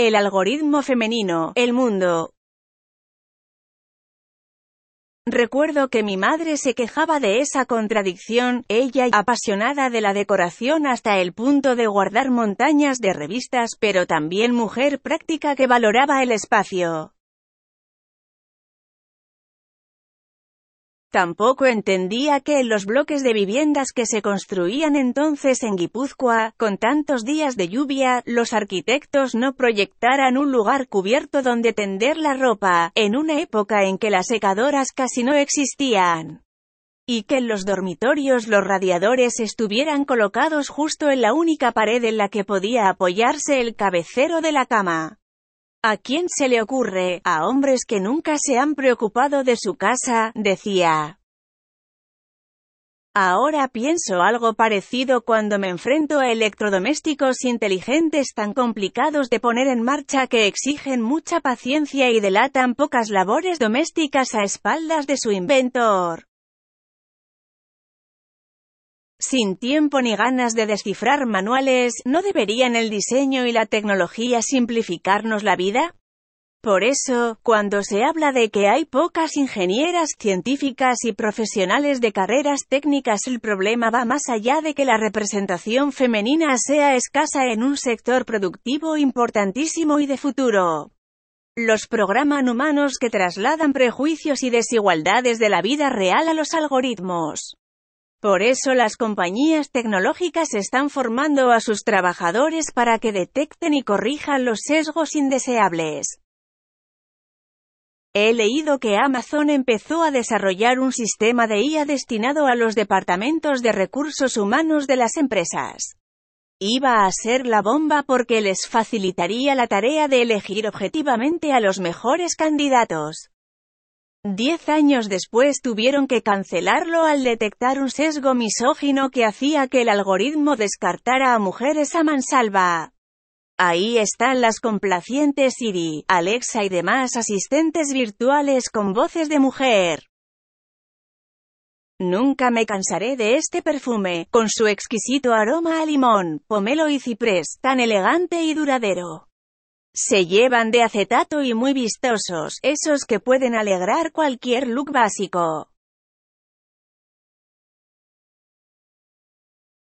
El algoritmo femenino, el mundo. Recuerdo que mi madre se quejaba de esa contradicción, ella apasionada de la decoración hasta el punto de guardar montañas de revistas, pero también mujer práctica que valoraba el espacio. Tampoco entendía que en los bloques de viviendas que se construían entonces en Guipúzcoa, con tantos días de lluvia, los arquitectos no proyectaran un lugar cubierto donde tender la ropa, en una época en que las secadoras casi no existían. Y que en los dormitorios los radiadores estuvieran colocados justo en la única pared en la que podía apoyarse el cabecero de la cama. ¿A quién se le ocurre? A hombres que nunca se han preocupado de su casa, decía. Ahora pienso algo parecido cuando me enfrento a electrodomésticos inteligentes tan complicados de poner en marcha que exigen mucha paciencia y delatan pocas labores domésticas a espaldas de su inventor sin tiempo ni ganas de descifrar manuales, ¿no deberían el diseño y la tecnología simplificarnos la vida? Por eso, cuando se habla de que hay pocas ingenieras científicas y profesionales de carreras técnicas, el problema va más allá de que la representación femenina sea escasa en un sector productivo importantísimo y de futuro. Los programan humanos que trasladan prejuicios y desigualdades de la vida real a los algoritmos. Por eso las compañías tecnológicas están formando a sus trabajadores para que detecten y corrijan los sesgos indeseables. He leído que Amazon empezó a desarrollar un sistema de IA destinado a los departamentos de recursos humanos de las empresas. Iba a ser la bomba porque les facilitaría la tarea de elegir objetivamente a los mejores candidatos. Diez años después tuvieron que cancelarlo al detectar un sesgo misógino que hacía que el algoritmo descartara a mujeres a mansalva. Ahí están las complacientes Siri, Alexa y demás asistentes virtuales con voces de mujer. Nunca me cansaré de este perfume, con su exquisito aroma a limón, pomelo y ciprés, tan elegante y duradero. Se llevan de acetato y muy vistosos, esos que pueden alegrar cualquier look básico.